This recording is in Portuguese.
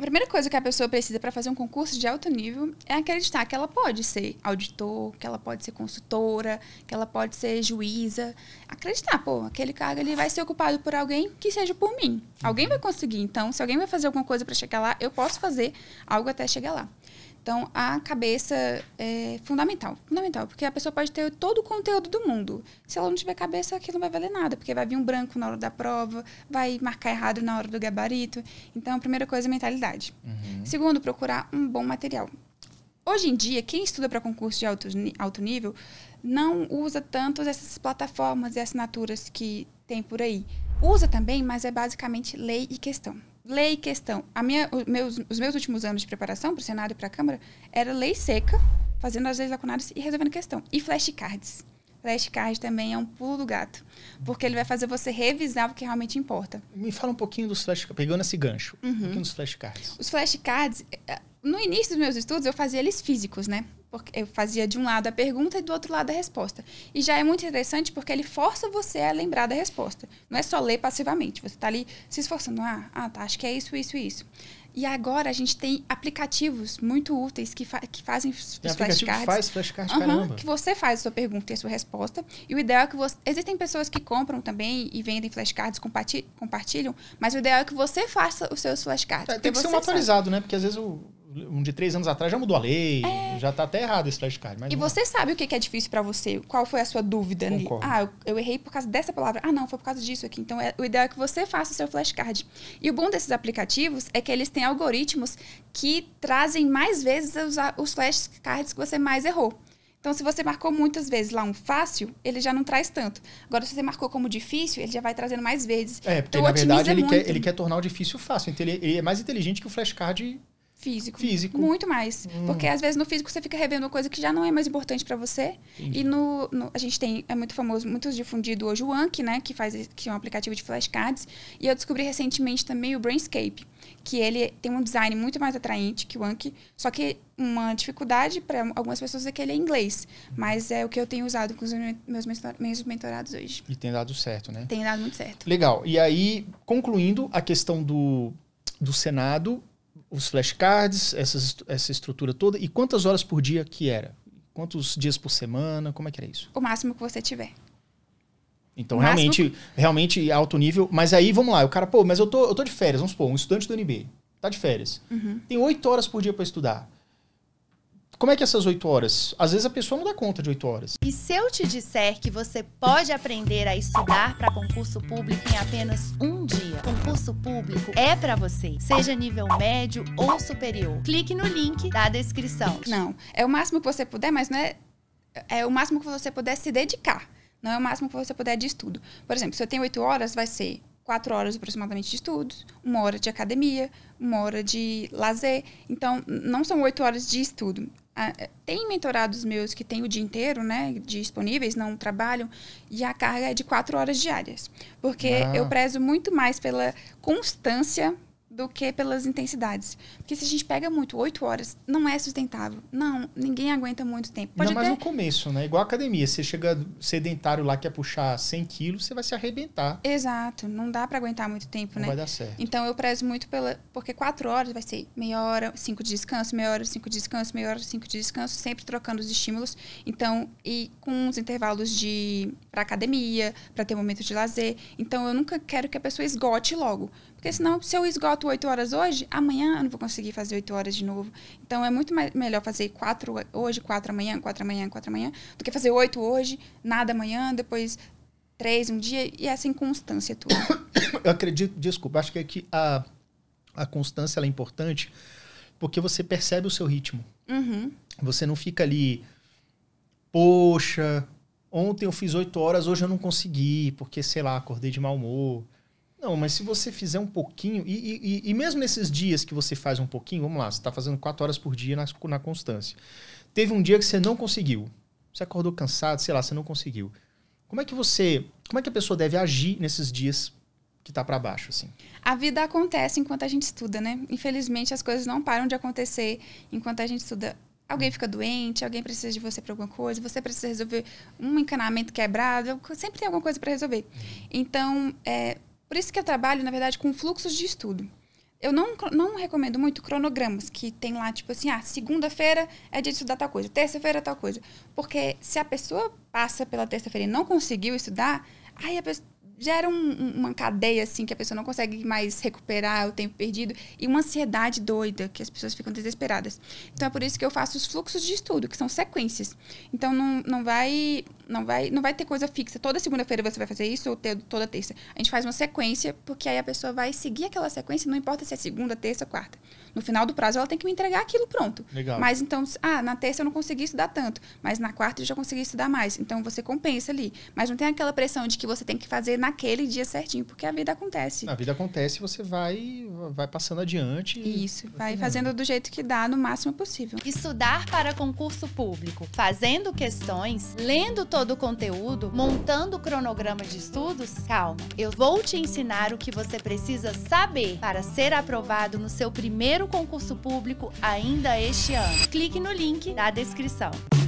A primeira coisa que a pessoa precisa para fazer um concurso de alto nível é acreditar que ela pode ser auditor, que ela pode ser consultora, que ela pode ser juíza. Acreditar, pô, aquele cargo ali vai ser ocupado por alguém que seja por mim. Alguém vai conseguir. Então, se alguém vai fazer alguma coisa para chegar lá, eu posso fazer algo até chegar lá. Então, a cabeça é fundamental, fundamental, porque a pessoa pode ter todo o conteúdo do mundo. Se ela não tiver cabeça, aquilo não vai valer nada, porque vai vir um branco na hora da prova, vai marcar errado na hora do gabarito. Então, a primeira coisa é mentalidade. Uhum. Segundo, procurar um bom material. Hoje em dia, quem estuda para concurso de alto, alto nível não usa tanto essas plataformas e assinaturas que tem por aí. Usa também, mas é basicamente lei e questão lei questão. A minha, os, meus, os meus últimos anos de preparação para o Senado e para a Câmara era lei seca, fazendo as leis lacunares e resolvendo questão. E flashcards. Flashcard também é um pulo do gato, porque ele vai fazer você revisar o que realmente importa. Me fala um pouquinho dos flashcards, pegando esse gancho, uhum. um pouquinho dos flashcards. Os flashcards, eh, no início dos meus estudos, eu fazia eles físicos, né? Porque eu fazia de um lado a pergunta e do outro lado a resposta. E já é muito interessante porque ele força você a lembrar da resposta. Não é só ler passivamente. Você está ali se esforçando. Ah, ah, tá, acho que é isso, isso e isso. E agora a gente tem aplicativos muito úteis que, fa que fazem tem os flashcards. faz flashcards, uhum, caramba. Que você faz a sua pergunta e a sua resposta. E o ideal é que você... Existem pessoas que compram também e vendem flashcards, compartilham, mas o ideal é que você faça os seus flashcards. É, tem que ser um sabe. atualizado, né? Porque às vezes o um de três anos atrás já mudou a lei, é. já tá até errado esse flashcard. Mas e você lá. sabe o que é difícil para você? Qual foi a sua dúvida? Ah, eu, eu, errei por causa dessa palavra. Ah, não, foi por causa disso aqui. Então, é, o ideal é que você faça o seu flashcard. E o bom desses aplicativos é que eles têm algoritmos que trazem mais vezes os, os flashcards que você mais errou. Então, se você marcou muitas vezes lá um fácil, ele já não traz tanto. Agora, se você marcou como difícil, ele já vai trazendo mais vezes. É, porque então, na verdade ele quer, ele quer tornar o difícil fácil. Então, ele, ele, é mais inteligente que o flashcard Físico. Físico. Muito mais. Hum. Porque às vezes no físico você fica revendo uma coisa que já não é mais importante para você. Entendi. E no, no, A gente tem. É muito famoso, muito difundido hoje o Anki, né? Que faz que é um aplicativo de flashcards. E eu descobri recentemente também o Brainscape. Que ele tem um design muito mais atraente que o Anki. Só que uma dificuldade para algumas pessoas é que ele é inglês. Mas é o que eu tenho usado com os meus, meus mentorados hoje. E tem dado certo, né? Tem dado muito certo. Legal. E aí, concluindo a questão do, do Senado os flashcards, essa essa estrutura toda, e quantas horas por dia que era? Quantos dias por semana? Como é que era isso? O máximo que você tiver. Então, o realmente, máximo... realmente alto nível. Mas aí, vamos lá, o cara, pô, mas eu tô, eu tô de férias, vamos supor, um estudante do NB, tá de férias. Uhum. Tem oito horas por dia para estudar. Como é que é essas oito horas? Às vezes a pessoa não dá conta de oito horas. E se eu te disser que você pode aprender a estudar para concurso público em apenas um dia? Concurso público é para você, seja nível médio ou superior. Clique no link da descrição. Não, é o máximo que você puder, mas não é é o máximo que você puder se dedicar. Não é o máximo que você puder de estudo. Por exemplo, se eu tenho oito horas, vai ser quatro horas aproximadamente de estudos, uma hora de academia, uma hora de lazer. Então, não são oito horas de estudo. Ah, eh, tem mentorados meus que têm o dia inteiro, né, disponíveis, não trabalham, e a carga é de quatro horas diárias. Porque ah. eu prezo muito mais pela constância do que pelas intensidades. Porque se a gente pega muito, oito horas, não é sustentável. Não, ninguém aguenta muito tempo. Pode Ainda até... no começo, né? Igual academia. Você chega sedentário lá, quer puxar 100 quilos, você vai se arrebentar. Exato. Não dá para aguentar muito tempo, não né? vai dar certo. Então, eu prezo muito pela... Porque quatro horas vai ser meia hora, cinco de descanso, meia hora, cinco de descanso, meia hora, cinco de descanso. Sempre trocando os estímulos. Então, e com os intervalos de... Pra academia, para ter momento de lazer. Então, eu nunca quero que a pessoa esgote logo. Porque senão, se eu esgoto oito 8 horas hoje, amanhã eu não vou conseguir fazer 8 horas de novo. Então é muito melhor fazer 4 hoje, 4 amanhã, 4 amanhã, 4 amanhã, do que fazer 8 hoje, nada amanhã, depois 3 um dia, e essa inconstância toda. Eu acredito, desculpa, acho que é que a, a constância é importante porque você percebe o seu ritmo. Uhum. Você não fica ali, poxa, ontem eu fiz 8 horas, hoje eu não consegui, porque sei lá, acordei de mau humor não, mas se você fizer um pouquinho, e, e, e mesmo nesses dias que você faz um pouquinho, vamos lá, você está fazendo quatro horas por dia na, na constância. Teve um dia que você não conseguiu. Você acordou cansado, sei lá, você não conseguiu. Como é que você. Como é que a pessoa deve agir nesses dias que tá para baixo, assim? A vida acontece enquanto a gente estuda, né? Infelizmente, as coisas não param de acontecer enquanto a gente estuda. Alguém fica doente, alguém precisa de você para alguma coisa, você precisa resolver um encanamento quebrado, sempre tem alguma coisa para resolver. Uhum. Então, é, por isso que eu trabalho, na verdade, com fluxos de estudo. Eu não, não recomendo muito cronogramas que tem lá, tipo assim, ah, segunda-feira é dia de estudar tal coisa, terça-feira é tal coisa. Porque se a pessoa passa pela terça-feira e não conseguiu estudar, aí a pessoa gera um, uma cadeia assim que a pessoa não consegue mais recuperar o tempo perdido e uma ansiedade doida que as pessoas ficam desesperadas. Então é por isso que eu faço os fluxos de estudo, que são sequências. Então não, não vai não vai, não vai ter coisa fixa. Toda segunda-feira você vai fazer isso ou toda terça. A gente faz uma sequência, porque aí a pessoa vai seguir aquela sequência, não importa se é segunda, terça ou quarta. No final do prazo, ela tem que me entregar aquilo pronto. Legal. Mas então, ah, na terça eu não consegui estudar tanto, mas na quarta eu já consegui estudar mais. Então você compensa ali. Mas não tem aquela pressão de que você tem que fazer naquele dia certinho, porque a vida acontece. A vida acontece e você vai, vai passando adiante. Isso, vai fazendo do jeito que dá, no máximo possível. Estudar para concurso público, fazendo questões, lendo todo todo o conteúdo, montando o cronograma de estudos? Calma, eu vou te ensinar o que você precisa saber para ser aprovado no seu primeiro concurso público ainda este ano. Clique no link da descrição.